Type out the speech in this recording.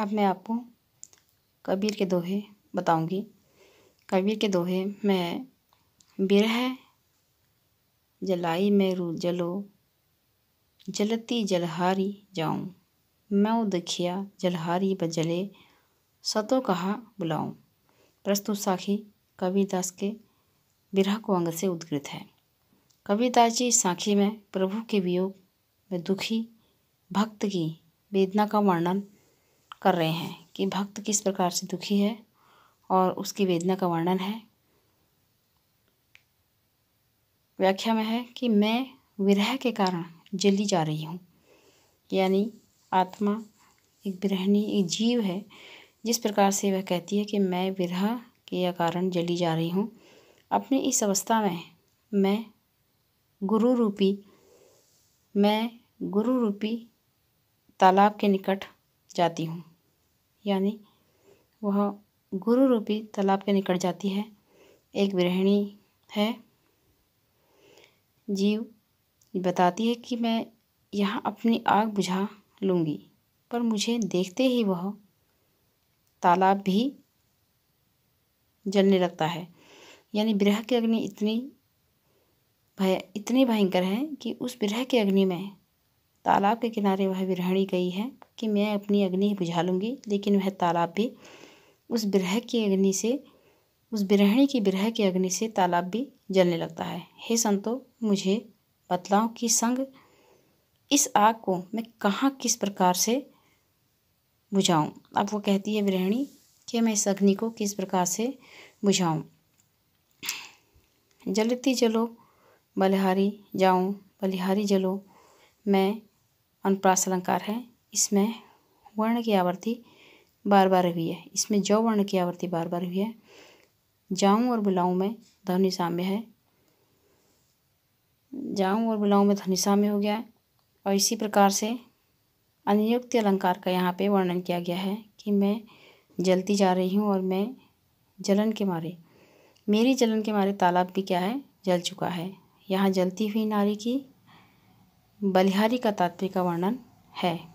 अब मैं आपको कबीर के दोहे बताऊंगी कबीर के दोहे में बिरह जलाई मैं रू जलो जलती जलहारी जाऊं मैं दखिया जलहारी बजले सतो कहा बुलाऊं प्रस्तुत साखी कबीरदास के बिरह को अंग से उद्गृत है कबीरदास जी साखी में प्रभु के वियोग में दुखी भक्त की वेदना का वर्णन कर रहे हैं कि भक्त किस प्रकार से दुखी है और उसकी वेदना का वर्णन है व्याख्या में है कि मैं विरह के कारण जली जा रही हूँ यानी आत्मा एक विरहणी एक जीव है जिस प्रकार से वह कहती है कि मैं विरह के कारण जली जा रही हूँ अपनी इस अवस्था में मैं गुरु रूपी मैं गुरु रूपी तालाब के निकट जाती हूँ यानी वह गुरु रूपी तालाब के निकट जाती है एक गृहिणी है जीव बताती है कि मैं यहाँ अपनी आग बुझा लूँगी पर मुझे देखते ही वह तालाब भी जलने लगता है यानी विरह की अग्नि इतनी भय इतनी भयंकर है कि उस विरह की अग्नि में तालाब के किनारे वह विरहणी गई है कि मैं अपनी अग्नि बुझा लूँगी लेकिन वह तालाब भी उस ब्रह की अग्नि से उस बिरहणी की ब्रह की अग्नि से तालाब भी जलने लगता है हे संतो मुझे बतलाओ कि संग इस आग को मैं कहाँ किस प्रकार से बुझाऊँ अब वो कहती है बिरहणी कि मैं इस अग्नि को किस प्रकार से बुझाऊँ जलती जलो बलिहारी जाऊँ बलिहारी जलो मैं अनुप्रास अलंकार है इसमें वर्ण की आवृत्ति बार बार हुई है इसमें जौ वर्ण की आवर्ती बार बार हुई है जाऊँ और बुलाऊँ में ध्वनि साम्य है जाऊँ और बुलाऊँ में ध्वनि साम्य हो गया और इसी प्रकार से अनियुक्त अलंकार का यहाँ पे वर्णन किया गया है कि मैं जलती जा रही हूँ और मैं जलन के मारे मेरी जलन के मारे तालाब भी क्या है जल चुका है यहाँ जलती हुई नारी की बलिहारी का तात्पर्य का वर्णन है